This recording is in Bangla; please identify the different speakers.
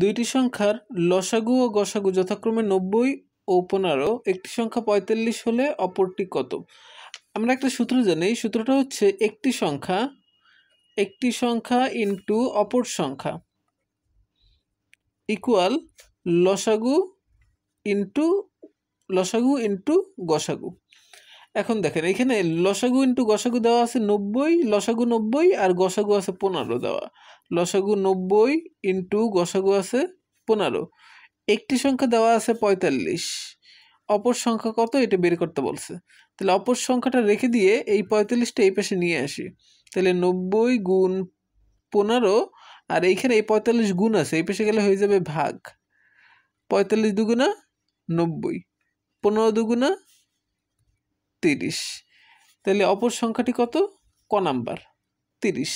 Speaker 1: দুইটি সংখ্যার লসাগু ও গসাগু যথাক্রমে নব্বই ও পনেরো একটি সংখ্যা পঁয়তাল্লিশ হলে অপরটি কত আমরা একটা সূত্র জানি সূত্রটা হচ্ছে একটি সংখ্যা একটি সংখ্যা ইন্টু অপর সংখ্যা ইকুয়াল লসাগু ইন্টু লসাগু ইন্টু গসাগু এখন দেখেন এখানে লসাগু ইন্টু গসাগু দেওয়া আছে নব্বই লসাগু নব্বই আর গসাগু আছে পনেরো দেওয়া লসাগু নব্বই ইন্টু গসাগু আছে পনেরো একটি সংখ্যা দেওয়া আছে পঁয়তাল্লিশ অপর সংখ্যা কত এটা বের করতে বলছে তাহলে অপর সংখ্যাটা রেখে দিয়ে এই পঁয়তাল্লিশটা এই পাশে নিয়ে আসি তাহলে নব্বই গুণ পনেরো আর এইখানে এই পঁয়তাল্লিশ গুণ আছে এই পাশে গেলে হয়ে যাবে ভাগ পঁয়তাল্লিশ দুগুণা নব্বই পনেরো দুগুণা তিরিশ তাহলে অপর সংখ্যাটি কত ক নাম্বার তিরিশ